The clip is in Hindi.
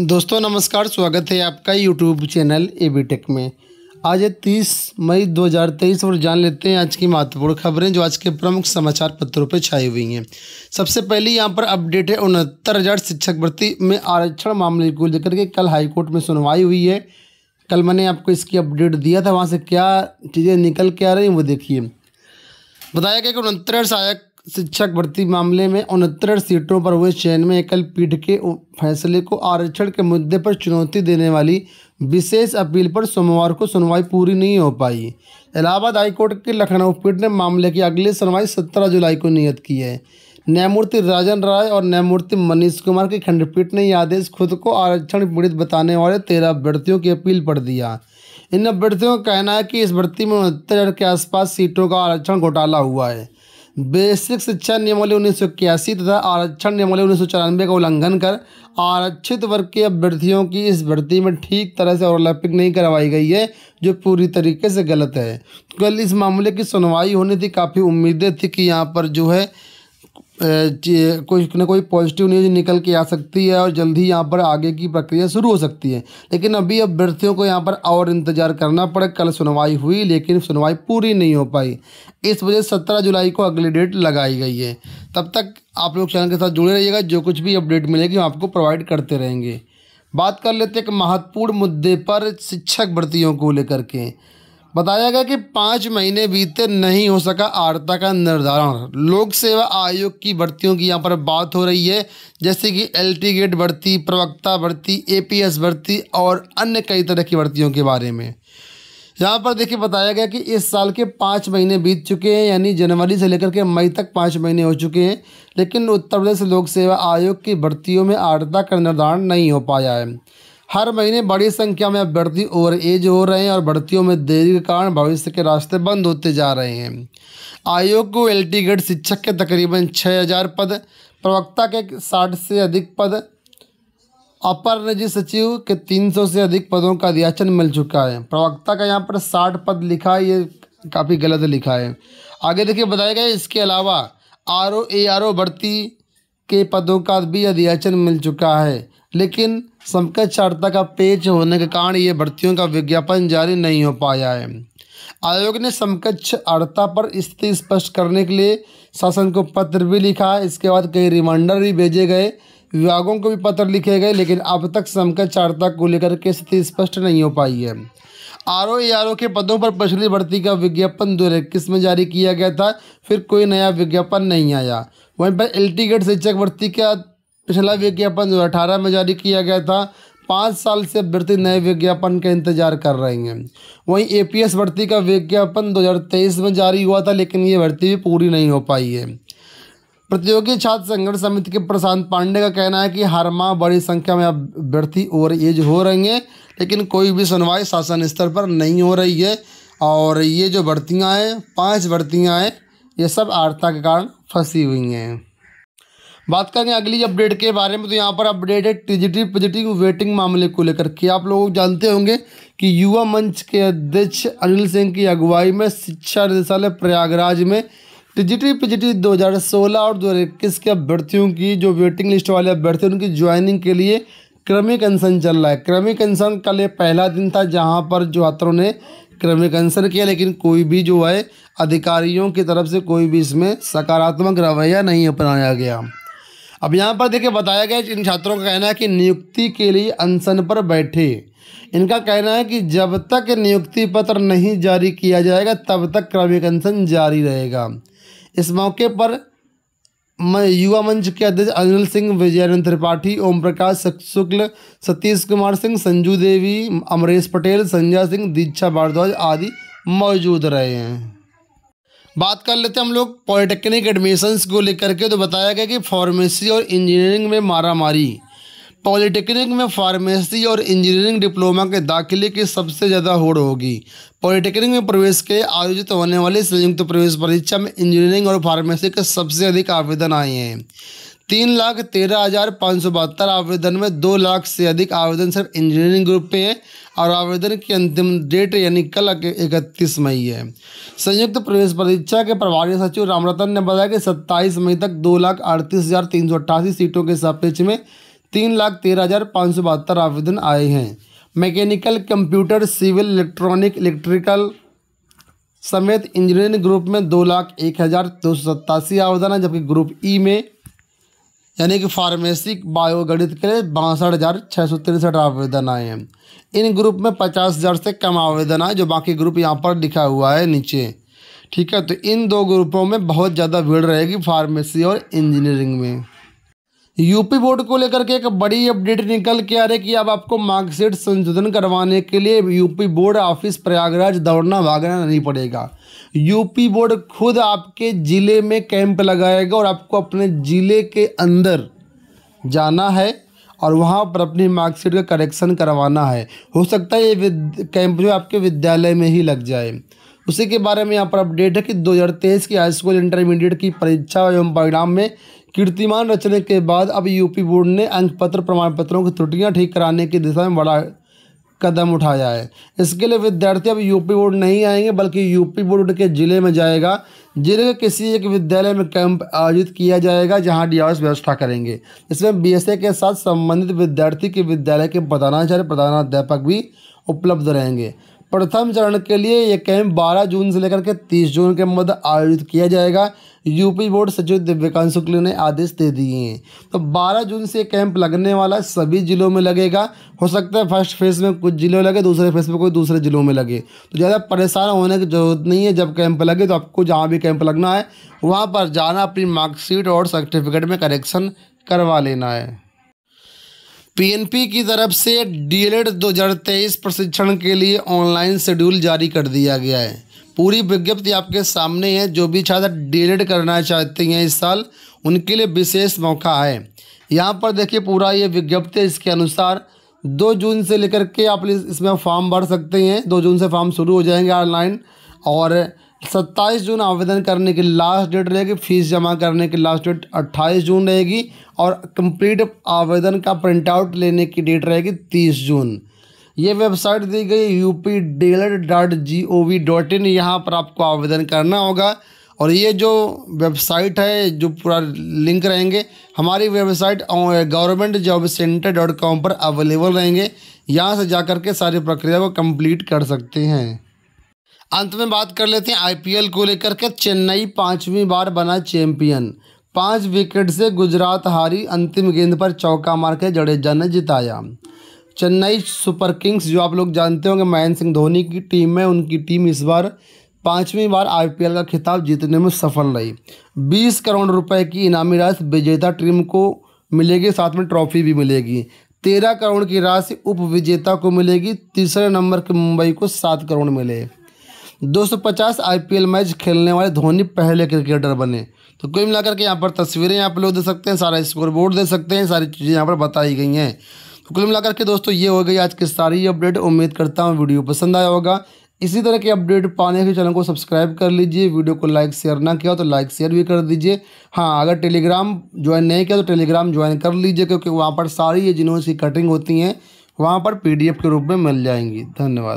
दोस्तों नमस्कार स्वागत है आपका यूट्यूब चैनल ए टेक में आज है तीस मई 2023 और जान लेते हैं आज की महत्वपूर्ण खबरें जो आज के प्रमुख समाचार पत्रों पर छाई हुई हैं सबसे पहले यहाँ पर अपडेट है उनहत्तर हज़ार शिक्षक भर्ती में आरक्षण मामले को लेकर के कल हाईकोर्ट में सुनवाई हुई है कल मैंने आपको इसकी अपडेट दिया था वहाँ से क्या चीज़ें निकल के आ रही वो देखिए बताया गया कि उनहत्तर सहायक शिक्षक भर्ती मामले में उनहत्तर सीटों पर हुए चयन में एकल पीठ के फैसले को आरक्षण के मुद्दे पर चुनौती देने वाली विशेष अपील पर सोमवार को सुनवाई पूरी नहीं हो पाई इलाहाबाद हाईकोर्ट के लखनऊ पीठ ने मामले की अगली सुनवाई सत्रह जुलाई को नियत की है न्यायमूर्ति राजन राय और न्यायमूर्ति मनीष कुमार की खंडपीठ ने यह आदेश खुद को आरक्षण पीड़ित बताने वाले तेरह अभ्यर्थियों की अपील पर दिया इन अभ्यर्थियों का कहना है कि इस भर्ती में उनहत्तर के आसपास सीटों का आरक्षण घोटाला हुआ है बेसिक शिक्षा नियमावली उन्नीस तथा आरक्षण नियमावली उन्नीस का उल्लंघन कर आरक्षित वर्ग के अभ्यर्थियों की इस भर्ती में ठीक तरह से ओवरलैपिंग नहीं करवाई गई है जो पूरी तरीके से गलत है कल इस मामले की सुनवाई होनी थी काफ़ी उम्मीदें थी कि यहाँ पर जो है कोई ना कोई पॉजिटिव न्यूज निकल के आ सकती है और जल्द ही यहाँ पर आगे की प्रक्रिया शुरू हो सकती है लेकिन अभी अभ्यर्थियों को यहाँ पर और इंतजार करना पड़ा कल सुनवाई हुई लेकिन सुनवाई पूरी नहीं हो पाई इस वजह से सत्रह जुलाई को अगली डेट लगाई गई है तब तक आप लोग चैनल के साथ जुड़े रहिएगा जो कुछ भी अपडेट मिलेगी हम आपको प्रोवाइड करते रहेंगे बात कर लेते हैं एक महत्वपूर्ण मुद्दे पर शिक्षक भर्तियों को लेकर के बताया गया कि पाँच महीने बीते नहीं हो सका आर्ता का निर्धारण लोक सेवा आयोग की भर्तियों की यहाँ पर बात हो रही है जैसे कि एल गेट भर्ती प्रवक्ता भर्ती एपीएस भर्ती और अन्य कई तरह की भर्तियों के बारे में यहाँ पर देखिए बताया गया कि इस साल के पाँच महीने बीत चुके हैं यानी जनवरी से लेकर के मई तक पाँच महीने हो चुके हैं लेकिन उत्तर प्रदेश लोक सेवा आयोग की भर्तियों में आर्ता का निर्धारण नहीं हो पाया है हर महीने बड़ी संख्या में अभ्यर्थी ओवर एज हो रहे हैं और भर्तियों में देरी के कारण भविष्य के रास्ते बंद होते जा रहे हैं आयोग को एल टी ग्रेड शिक्षक के तकरीबन छः हजार पद प्रवक्ता के साठ से अधिक पद अपर निजी सचिव के तीन सौ से अधिक पदों का अध्याचन मिल चुका है प्रवक्ता का यहाँ पर साठ पद लिखा है ये काफ़ी गलत लिखा है आगे देखिए बताया गया इसके अलावा R O A R O भर्ती के पदों का भी अध्याचन मिल चुका है लेकिन समकक्ष चार्ता का पेज होने के कारण ये भर्तियों का विज्ञापन जारी नहीं हो पाया है आयोग ने समकक्ष आड़ता पर स्थिति स्पष्ट करने के लिए शासन को पत्र भी लिखा है इसके बाद कई रिमाइंडर भी भेजे गए विभागों को भी पत्र लिखे गए लेकिन अब तक समकक्ष आड़ता को लेकर के स्थिति स्पष्ट नहीं हो पाई है आर ओ आर ओ के पदों पर पिछली भर्ती का विज्ञापन दो हज़ार इक्कीस में जारी किया गया था फिर कोई नया विज्ञापन नहीं आया वहीं पर एल टी गेट शिक्षक भर्ती का पिछला विज्ञापन दो अठारह में जारी किया गया था पाँच साल से भर्ती नए विज्ञापन का इंतजार कर रहे हैं वहीं एपीएस भर्ती का विज्ञापन 2023 में जारी हुआ था लेकिन ये भर्ती भी पूरी नहीं हो पाई है प्रतियोगी छात्र संगठन समिति के प्रशांत पांडे का कहना है कि हर माह बड़ी संख्या में अब भर्ती ओवर एज हो रही हैं लेकिन कोई भी सुनवाई शासन स्तर पर नहीं हो रही है और ये जो भर्तियाँ हैं पाँच भर्तियाँ हैं ये सब आर्था के कारण फंसी हुई हैं बात करेंगे अगली अपडेट के बारे में तो यहाँ पर अपडेट है टीजीटी पॉजिटिव वेटिंग मामले को लेकर के आप लोग जानते होंगे कि युवा मंच के अध्यक्ष अनिल सिंह की अगुवाई में शिक्षा निदेशालय प्रयागराज में टीजीटी पॉजिटिव 2016 और 2021 के अभ्यर्थियों की जो वेटिंग लिस्ट वाले अभ्यर्थी उनकी ज्वाइनिंग के लिए क्रमिक अनशन चल रहा है क्रमिक अनशन कल ये पहला दिन था जहाँ पर छात्रों ने क्रमिक अनशन किया लेकिन कोई भी जो है अधिकारियों की तरफ से कोई भी इसमें सकारात्मक रवैया नहीं अपनाया गया अब यहाँ पर देखिए बताया गया इन छात्रों का कहना है कि नियुक्ति के लिए अनशन पर बैठे इनका कहना है कि जब तक नियुक्ति पत्र नहीं जारी किया जाएगा तब तक क्रमिक अनशन जारी रहेगा इस मौके पर युवा मंच के अध्यक्ष अनिल सिंह विजयनंद त्रिपाठी ओम प्रकाश शुक्ल सतीश कुमार सिंह संजू देवी अमरेश पटेल संजय सिंह दीक्षा भारद्वाज आदि मौजूद रहे हैं बात कर लेते हैं हम लोग पॉलिटेक्निक एडमिशन्स को लेकर के तो बताया गया कि फार्मेसी और इंजीनियरिंग में मारामारी पॉलिटेक्निक में फार्मेसी और इंजीनियरिंग डिप्लोमा के दाखिले की सबसे ज़्यादा होड़ होगी पॉलिटेक्निक में प्रवेश के आयोजित होने वाली संयुक्त प्रवेश परीक्षा में इंजीनियरिंग और फार्मेसी के सबसे अधिक आवेदन आए हैं तीन लाख तेरह हज़ार पाँच सौ बहत्तर आवेदन में दो लाख से अधिक आवेदन सिर्फ इंजीनियरिंग ग्रुप पे है और आवेदन की अंतिम डेट यानी कल इकतीस मई है संयुक्त प्रवेश परीक्षा के प्रभारी सचिव रामरतन ने बताया कि सत्ताईस मई तक दो लाख अड़तीस हज़ार तीन सौ अट्ठासी सीटों के सापेक्ष में तीन लाख तेरह हज़ार पाँच सौ बहत्तर आवेदन आए हैं mechanical computer civil electronic electrical समेत इंजीनियरिंग ग्रुप में दो लाख एक हज़ार दो सौ सत्तासी आवेदन है जबकि ग्रुप ई e में यानी कि फार्मेसिक बायोगणित के लिए बासठ हज़ार छः सौ तिरसठ आवेदन आए हैं इन ग्रुप में पचास हज़ार से कम आवेदन आए जो बाकी ग्रुप यहाँ पर लिखा हुआ है नीचे ठीक है तो इन दो ग्रुपों में बहुत ज़्यादा भीड़ रहेगी फार्मेसी और इंजीनियरिंग में यूपी बोर्ड को लेकर के एक बड़ी अपडेट निकल के आ रही कि अब आपको मार्कशीट संशोधन करवाने के लिए यूपी बोर्ड ऑफिस प्रयागराज दौड़ना भागना नहीं पड़ेगा यूपी बोर्ड खुद आपके ज़िले में कैंप लगाएगा और आपको अपने ज़िले के अंदर जाना है और वहाँ पर अपनी मार्कशीट का करेक्शन करवाना है हो सकता है ये कैंप जो आपके विद्यालय में ही लग जाए उसी के बारे में यहाँ पर अपडेट है कि 2023 की हाई स्कूल इंटरमीडिएट की परीक्षा एवं परिणाम में कीर्तिमान रचने के बाद अब यूपी बोर्ड ने अंकपत्र प्रमाण पत्रों की त्रुटियां ठीक कराने की दिशा में बड़ा कदम उठाया है इसके लिए विद्यार्थी अब यूपी बोर्ड नहीं आएंगे बल्कि यूपी बोर्ड के ज़िले में जाएगा जिले के किसी एक विद्यालय में कैंप आयोजित किया जाएगा जहां डीआरएस व्यवस्था करेंगे इसमें बीएसए के साथ संबंधित विद्यार्थी के विद्यालय के प्रधानाचार्य प्रधानाध्यापक भी उपलब्ध रहेंगे प्रथम चरण के लिए ये कैंप 12 जून से लेकर के 30 जून के मध्य आयोजित किया जाएगा यूपी बोर्ड सचिव दिव्यकांत शुक्ल ने आदेश दे दिए हैं तो 12 जून से कैंप लगने वाला सभी जिलों में लगेगा हो सकता है फर्स्ट फेज़ में कुछ जिलों लगे दूसरे फेज़ में कोई दूसरे जिलों में लगे तो ज़्यादा परेशान होने की ज़रूरत नहीं है जब कैंप लगे तो आपको जहाँ भी कैंप लगना है वहाँ पर जाना अपनी मार्कशीट और सर्टिफिकेट में करेक्शन करवा लेना है पीएनपी की तरफ से डीएलएड 2023 e प्रशिक्षण के लिए ऑनलाइन शेड्यूल जारी कर दिया गया है पूरी विज्ञप्ति आपके सामने है जो भी छात्र डीएलएड e करना चाहते हैं इस साल उनके लिए विशेष मौका है यहाँ पर देखिए पूरा ये विज्ञप्ति इसके अनुसार दो जून से लेकर के आप इसमें फॉर्म भर सकते हैं दो जून से फॉर्म शुरू हो जाएंगे ऑनलाइन और सत्ताईस जून आवेदन करने की लास्ट डेट रहेगी फीस जमा करने की लास्ट डेट अट्ठाईस जून रहेगी और कंप्लीट आवेदन का प्रिंट आउट लेने की डेट रहेगी तीस जून ये वेबसाइट दी गई यू पी डेलर dot G O V dot in यहाँ पर आपको आवेदन करना होगा और ये जो वेबसाइट है जो पूरा लिंक रहेंगे हमारी website government job centre dot com पर अवेलेबल रहेंगे यहाँ से जा कर के सारी प्रक्रिया को कंप्लीट कर सकते हैं अंत में बात कर लेते हैं आईपीएल को लेकर के चेन्नई पाँचवीं बार बना चैंपियन पाँच विकेट से गुजरात हारी अंतिम गेंद पर चौका मार के जडेजा ने जिताया चेन्नई सुपर किंग्स जो आप लोग जानते होंगे महेंद्र सिंह धोनी की टीम है उनकी टीम इस बार पाँचवीं बार आईपीएल का खिताब जीतने में सफल रही बीस करोड़ रुपए की इनामी राशि विजेता टीम को मिलेगी साथ में ट्रॉफी भी मिलेगी तेरह करोड़ की राशि उप विजेता को मिलेगी तीसरे नंबर के मुंबई को सात करोड़ मिले 250 आईपीएल मैच खेलने वाले धोनी पहले क्रिकेटर बने तो कुल मिलाकर के यहाँ पर तस्वीरें आप लोग दे सकते हैं सारा स्कोर बोर्ड दे सकते हैं सारी चीज़ें यहाँ पर बताई गई हैं तो कुल मिलाकर के दोस्तों ये हो गई आज की सारी अपडेट उम्मीद करता हूँ वीडियो पसंद आया होगा इसी तरह के अपडेट पाने के चैनल को सब्सक्राइब कर लीजिए वीडियो को लाइक शेयर ना किया तो लाइक शेयर भी कर दीजिए हाँ अगर टेलीग्राम ज्वाइन नहीं किया तो टेलीग्राम ज्वाइन कर लीजिए क्योंकि वहाँ पर सारी ये जिन्होंने कटिंग होती हैं वहाँ पर पी के रूप में मिल जाएंगी धन्यवाद